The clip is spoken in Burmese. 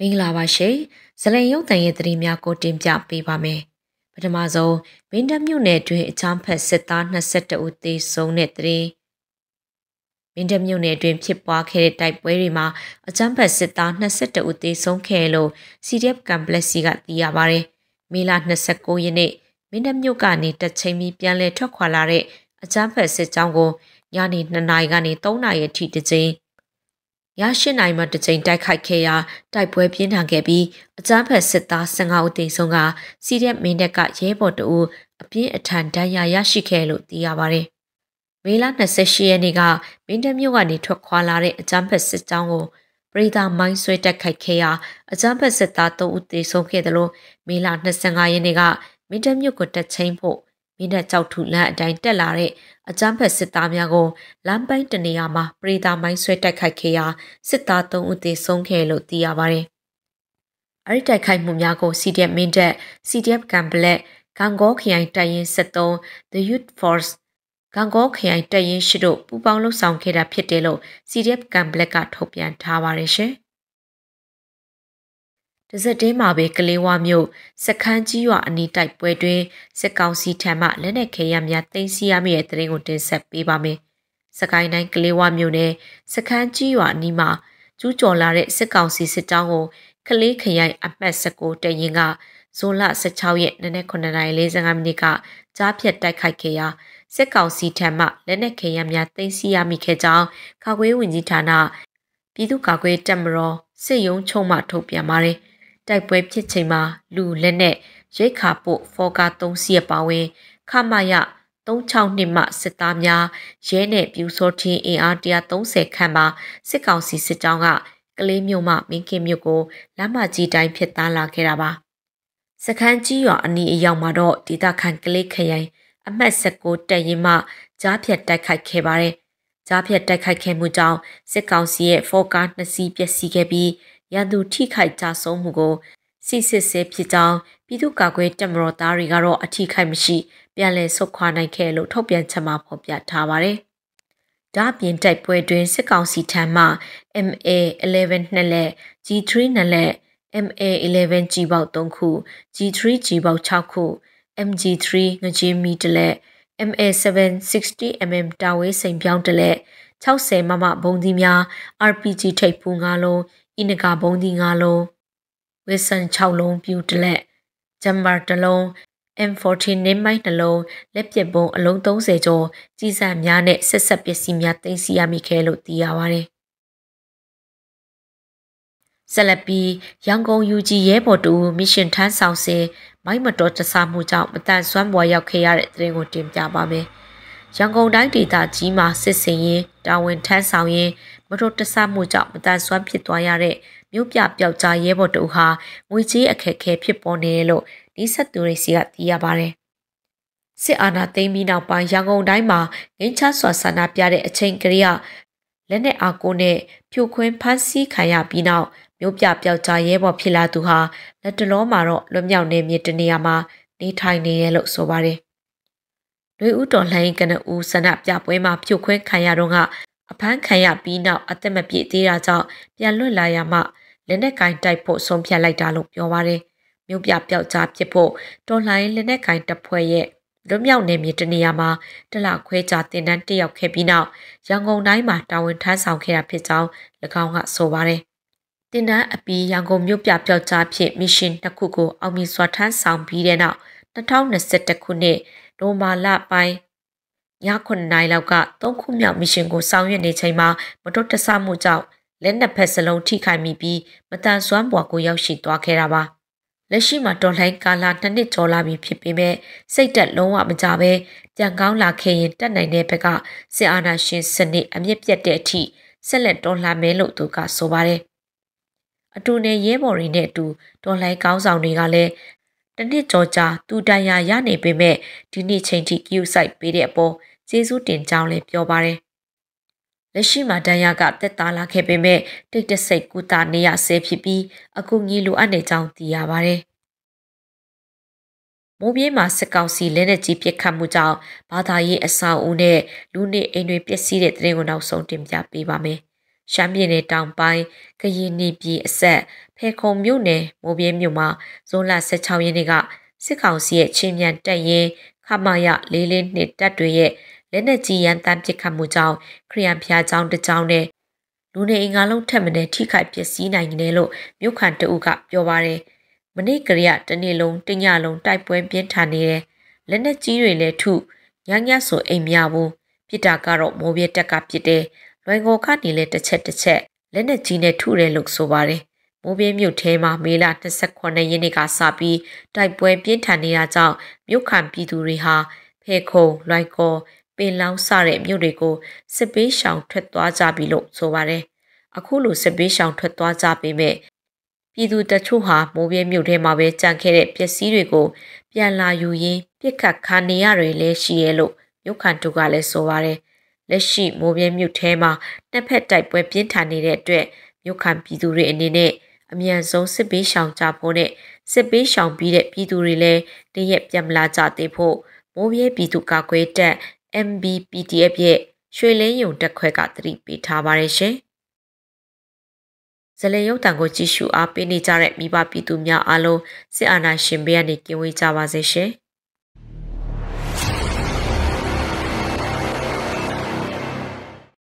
မင်္ဂလာပါရှင်ဇလင်ရုပ်တန်ရဲ့သတင်းများကိုတင်ပြပေးပါမယ်ပထမဆုံးမင်းတပ်မြို့နယ်တွင်အချမ်းဖက်စစ်သား22ဦးသေဆုံးတဲ့သတင်းမင်းတပ်မြို့နယ်တွင်ဖြစ်ပွားခဲ့တဲ့တိုက်ပွဲတွေမှာအချမ်းဖက်စစ်သား22ဦးသေဆုံးခဲ့လို့ CDF Complex ကသိရပါတယ်မေလ29ရက်နေ့မင်းတပ်မြို့ကနေတချိန်ပြီးပြန်လည်ထွက်ခွာလာတဲ့အချမ်းဖက်စစ်ကြောင်းကိုညနေ2နာရီကနေ3နာရီအထိတစ်ကြိမ်ည၈နာရီမှတစ်ကြိမ်တိုက်ခိုက်ခဲ့ရာတိုက်ပွဲပြင်းထန်ခဲ့ပြီးအကြမ်းဖက်စစ်သား15ဦးသေဆုံးကစီးရက်မင်းတက်ကရဲဘော်တအူအပြင်းအထန်ဒဏ်ရာရရှိခဲ့လို့သိရပါတယ်။မေလ28ရက်နေ့ကမင်းတက်မြို့ကနေထွက်ခွာလာတဲ့အကြမ်းဖက်စစ်ကြောင်းကိုပရိသာမိုင်းဆွဲတိုက်ခိုက်ခဲ့ရာအကြမ်းဖက်စစ်သား3ဦးသေဆုံးခဲ့တယ်လို့မေလ25ရက်နေ့ကမင်းတက်မြို့ကိုတက်ချင်းဖို့မင်းနဲ့ကြောက်ထုလမ်းအတိုင်းတက်လာတဲ့အကြမ်းဖက်စစ်သားများကိုလမ်းပိုင်းတနေရာမှာပရိသာမိုင်းဆွဲတိုက်ခိုက်ခဲ့ရာစစ်သား၃ဦးသေဆုံးခဲ့လို့သိရပါတယ်။အဲဒီတိုက်ခိုက်မှုများကို CDF မင်းတပ် CDF ကံပလက်ဂန်ဂေါခရိုင်တပ်ရင်း73 The Youth Force ဂန်ဂေါခရိုင်တပ်ရင်းရှိတို့ပူးပေါင်းလှုပ်ဆောင်ခဲ့တာဖြစ်တယ်လို့ CDF ကံပလက်ကထုတ်ပြန်ထားပါတယ်ရှင်။တစက်တည်းမှာပဲကလေးဝမြို့စခန်းကြီးရွာအနီးတိုက်ပွဲတွင်စစ်ကောင်စီထံမှလက်နက်ခဲယမ်းများတင်စီရမိတဲ့သတင်းကိုတင်ဆက်ပေးပါမယ်။စကိုင်းတိုင်းကလေးဝမြို့နယ်စခန်းကြီးရွာအနီးမှာကျူးကျော်လာတဲ့စစ်ကောင်စီစစ်တောင်းကိုကလေးခရိုင်အမှတ်19တရင်ကဇွန်လ16ရက်နေ့နေ့9:45မိနစ်ကကြားဖြတ်တိုက်ခိုက်ခဲ့ရာစစ်ကောင်စီထံမှလက်နက်ခဲယမ်းများတင်စီရမိခဲ့ကြောင်းကာကွယ်ဝင်ကြီးဌာနပြည်သူ့ကာကွယ်တပ်မတော်စစ်ရုံးချုပ်မှထုတ်ပြန်ပါတယ်။တိုက်ပွဲဖြစ်ချိန်မှာလူလက်နဲ့ရိတ်ခါပို့ဖော်ကာ3စီးအပါဝင်ခမရ362မှစစ်သားများရဲနဲ့ပြူစောထင်းအင်အား130ခန့်ပါစစ်ကောင်စီစစ်ကြောင်းကကလေးမြို့မှမင်းခင်မြို့ကို လမ်းမကြီးတိုင်းဖြစ်သားလာခဲ့တာပါစခန်းကြီးရွာအနီးအရောက်မှာတော့ဒေသခံကလေးခရိုင်အမှတ်16တပ်ရင်းမှကြားဖြတ်တိုက်ခိုက်ခဲ့ပါတယ်ကြားဖြတ်တိုက်ခိုက်ခဲ့မှုကြောင့်စစ်ကောင်စီရဲ့ဖော်ကား2စီးပျက်စီးခဲ့ပြီးရန်သူထိခိုက်ကြဆုံးမှုကိုစစ်စစ်ဆဲဖြစ်ကြောင်းပြည်သူ့ကာကွယ်တပ်မတော်သားတွေကတော့အထီးခိုက်မရှိပြန်လည်ဆုတ်ခွာနိုင်ခဲ့လို့ထုတ်ပြန်ချက်မှာဖော်ပြထားပါတယ်။ဒါပြင်တိုက်ပွဲတွင်စစ်ကောင်စီထံမှ MA 11နှစ်လက် G3 နှစ်လက် MA 11 G ပေါက်3ခု G3 G ပေါက်6ခု MG3 ငကြေးမီတလက် MA 760 mm တာဝေးစိန်ပြောင်းတလက်60မမဘုံသီးများ RPG ထိပ်ဖူး၅လုံးဤနဂါဘုံဒီ၅လုံးဝစ်ဆန်6လုံးပြူတလက်ဂျမ်ဘာ1လုံး M14 နင်းမိုက်1လုံးလက်ပစ်ဘုံ အလုံး30ကျော်ကြီးစံများနဲ့ဆက်ဆက်ပစ္စည်းများတင်စီရမိခဲ့လို့သိရပါတယ်ဆက်လက်ပြီးရန်ကုန် UG ရဲဘော်တူမစ်ရှင်ထမ်းဆောင်စဉ်မိုက်မတော်တဆမှုကြောင့်မတန်ဆွမ်းပွားရောက်ခဲ့ရတဲ့တဲ့ရင်ကိုတင်ပြပါမယ်။ရန်ကုန်တိုင်းဒေသကြီးမှာစစ်စင်ရင်တာဝန်ထမ်းဆောင်ရင်းမတော်တဆမှုကြောင့်မတန်ဆွမ်းဖြစ်သွားရတဲ့မြို့ပြပျောက်ကြားရဲဘော်တို့ဟာငွေကြေးအခက်အခဲဖြစ်ပေါ်နေတယ်လို့ဒီဆက်သူတွေစီကသိရပါတယ်။စစ်အာဏာသိမ်းပြီးနောက်ပိုင်းရန်ကုန်တိုင်းမှာငင်းချစွာဆန္ဒပြတဲ့အချိန်ကလေးကလက်နက်အားကိုနဲ့ဖြိုခွင်းဖမ်းဆီးခံရပြီးနောက်မြို့ပြပျောက်ကြားရဲဘော်ဖြစ်လာသူဟာလက်တလုံးမှာတော့လွတ်မြောက်နေမြေတနေရာမှာနေထိုင်နေရလို့ဆိုပါတယ်လွေဦးတော်လှန်ရေးကနဦးဆန္ဒပြပွဲမှာဖြိုခွဲခံရတော့ကအဖမ်းခံရပြီးနောက်အသက်မပြည့်သေးတာကြောင့်ပြန်လွတ်လာရမှလက်နက်ကင်တိုက်ဖို့ဆုံးဖြတ်လိုက်တာလို့ပြောပါတယ်။မြို့ပြပျောက်ကြားဖြစ်ဖို့တော်လှန်ရေးလက်နက်ကင်တပ်ဖွဲ့ရဲ့လွတ်မြောက်နယ်မြေတနေရာမှာတလခွဲကြတင်တန်းတက်ရောက်ခဲ့ပြီးနောက်ရန်ကုန်တိုင်းမှာတာဝန်ထမ်းဆောင်ခဲ့တာဖြစ်ကြောင်း၎င်းကဆိုပါတယ်။တင်တန်းအပီးရန်ကုန်မြို့ပြပျောက်ကြားဖြစ်မစ်ရှင်တစ်ခုကိုအောင်မြင်စွာထမ်းဆောင်ပြီးတဲ့နောက်2021ခုနှစ်နိုမာလပိုင်းည9နာရီလောက်ကသုံးခုမြောက်မရှင်ကိုဆောင်ရွက်နေချိန်မှာမတော်တဆမှုကြောင့်လက်နက်ဖက်စလုံးထိခိုက်မိပြီးမတန်ဆွမ်းပွားကိုရောက်ရှိသွားခဲ့တာပါလက်ရှိမှာတော်လှန်ကာလနှစ်နှစ်ကျော်လာပြီဖြစ်ပေမဲ့စိတ်တက်လုံးဝမကြပဲပြန်ကောင်းလာခဲ့ရင်တက်နိုင်တဲ့ဘက်ကစစ်အာဏာရှင်စနစ်အမြင့်ပြတ်တဲ့အထိဆက်လက်တော်လှန်မယ်လို့သူကဆိုပါတယ်အတူနဲ့ရဲဘော်တွေနဲ့အတူတော်လှန်ကောင်းဆောင်တွေကလည်းတနစ်ကြောကြာသူတန်ရာရနေပေမဲ့ဒီနေ့ချိန်ထိကယူဆိုင်ပေးတဲ့အပေါ်ကျေးဇူးတင်ကြောင်းလည်းပြောပါတယ်။လက်ရှိမှာတန်ရာကတက်သားလာခဲ့ပေမဲ့တိတ်တဆိတ်ကုသနေရဆဲဖြစ်ပြီးအကူအညီလိုအပ်နေကြောင်းသိရပါတယ်။မိုးပြေးမှာစစ်ကောင်စီလက်နက်ကြီးပစ်ခတ်မှုကြောင့်ဘာသာရေးအဆောက်အဦနဲ့လူနေအိမ်တွေပျက်စီးတဲ့တရင်ကိုနောက်ဆုံးတင်ပြပေးပါမယ်ရှမ်းပြည်နယ်တောင်ပိုင်းကရင်နီပြည်အဆက်ဖေခုံမြို့နယ်မိုးပြင်းမြို့မှာဇွန်လ16ရက်နေ့ကစစ်ကောင်စီရဲ့ချင်းမြန်တပ်ရင်းခမာယ၄၄နှစ်တပ်တွေရဲ့လက်နက်ကြီးရန်တမ်းပစ်ခတ်မှုကြောင့်ခရီးရန်ဖျားကြောင်းတစ်ကြောင်းနဲ့လူနေအင်္ဂါလုံးထက်မနဲ့ထိခိုက်ပျက်စီးနိုင်တယ်လို့မြို့ခံတအုပ်ကပြောပါတယ်။မနေ့ကရတနေ့လုံးတညလုံးတိုက်ပွဲပြင်းထန်နေတယ်။လက်နက်ကြီးတွေလည်းထုညညဆိုအိမ်မရဘူး။ပြစ်တာကတော့မိုးပြတက်ကပြစ်တယ်လွယ်ငေါ်ကနေလည်းတစ်ချက်တစ်ချက်လက်နဲ့ကြီးနဲ့ထုတယ်လို့ဆိုပါတယ်။မိုးပြင်းမြို့ထဲမှာမေလ28ရက်နေ့ကစပြီးတိုက်ပွဲပြင်းထန်နေတာကြောင့်မြို့ခံပြည်သူတွေဟာဖေခုံလွိုင်ကော်ပင်လောင်းစတဲ့မြို့တွေကိုစစ်ပေးရှောင်ထွက်သွားကြပြီလို့ဆိုပါတယ်။အခုလိုစစ်ပေးရှောင်ထွက်သွားကြပေမဲ့ပြည်သူတချို့ဟာမိုးပြဲမြို့ထဲမှာပဲကြံခဲ့တဲ့ပစ္စည်းတွေကိုပြန်လာယူရင်းပြစ်ခတ်ခံနေရတယ်လည်းရှိရဲ့လို့မြို့ခံတို့ကလည်းဆိုပါတယ်လက်ရှိမိုးပြဲမြို့ထဲမှာနှစ်ဖက်တိုက်ပွဲပြင်းထန်နေတဲ့အတွက်မြို့ခံပြည်သူတွေအနေနဲ့အမြန်ဆုံးစစ်ပေးရှောင်ကြဖို့နဲ့စစ်ပေးရှောင်ပြီးတဲ့ပြည်သူတွေလည်းတရက်ပြန်မလာကြသေးဖို့မိုးပြဲပြည်သူကာကွယ်တပ် MBPTF ရဲ့ရွှေလင်းယုံတက်ခွဲကသတိပေးထားပါတယ်ရှင်။ဇလင်ရုပ်တံကိုကြည့်ရှုအားပေးနေကြတဲ့မိဘပြည်သူများအားလုံးစစ်အာဏာရှင်ဘက်ကနေကင်းဝေးကြပါစေရှင်။